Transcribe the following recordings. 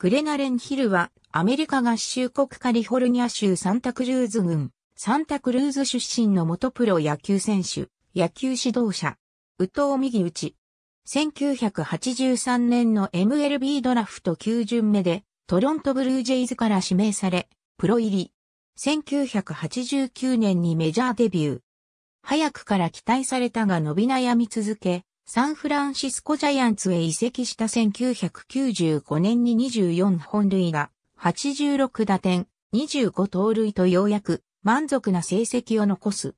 グレナレンヒルはアメリカ合衆国カリフォルニア州サンタクルーズ郡、サンタクルーズ出身の元プロ野球選手、野球指導者、宇藤右打ち。1983年の MLB ドラフト9巡目でトロントブルージェイズから指名され、プロ入り。1989年にメジャーデビュー。早くから期待されたが伸び悩み続け、サンフランシスコジャイアンツへ移籍した1995年に24本塁打、86打点、25盗塁とようやく満足な成績を残す。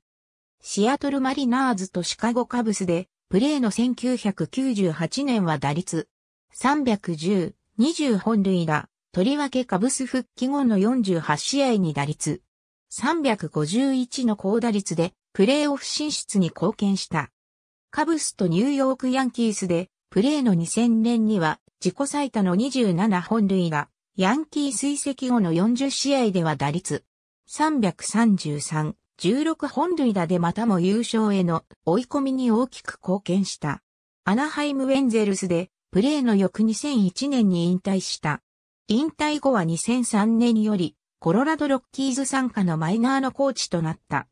シアトルマリナーズとシカゴカブスで、プレーの1998年は打率310、20本塁打、とりわけカブス復帰後の48試合に打率351の高打率で、プレーオフ進出に貢献した。カブスとニューヨークヤンキースで、プレーの2000年には自己最多の27本塁打、ヤンキー追跡後の40試合では打率333、16本塁打でまたも優勝への追い込みに大きく貢献した。アナハイム・ウェンゼルスで、プレーの翌2001年に引退した。引退後は2003年より、コロラドロッキーズ参加のマイナーのコーチとなった。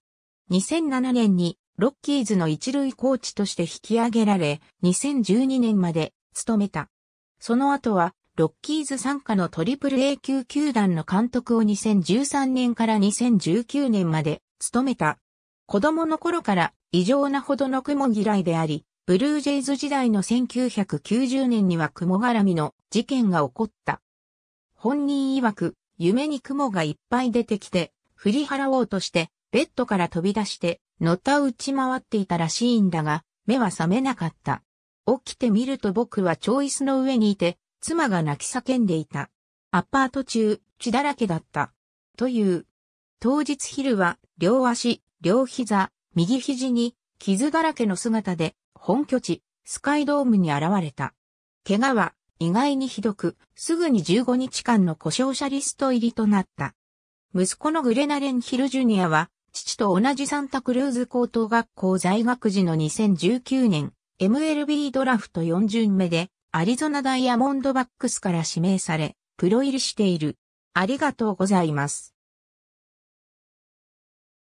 2007年にロッキーズの一塁コーチとして引き上げられ、2012年まで務めた。その後は、ロッキーズ参加のトリプル A 級球団の監督を2013年から2019年まで務めた。子供の頃から異常なほどの雲嫌いであり、ブルージェイズ時代の1990年には雲絡みの事件が起こった。本人曰く、夢に雲がいっぱい出てきて、振り払おうとして、ベッドから飛び出して、のた打ち回っていたらしいんだが、目は覚めなかった。起きてみると僕は超椅子の上にいて、妻が泣き叫んでいた。アパート中、血だらけだった。という。当日昼は、両足、両膝、右肘に、傷だらけの姿で、本拠地、スカイドームに現れた。怪我は、意外にひどく、すぐに15日間の故障者リスト入りとなった。息子のグレナレン・ヒルジュニアは、父と同じサンタクルーズ高等学校在学時の2019年、MLB ドラフト4巡目で、アリゾナダイヤモンドバックスから指名され、プロ入りしている。ありがとうございます。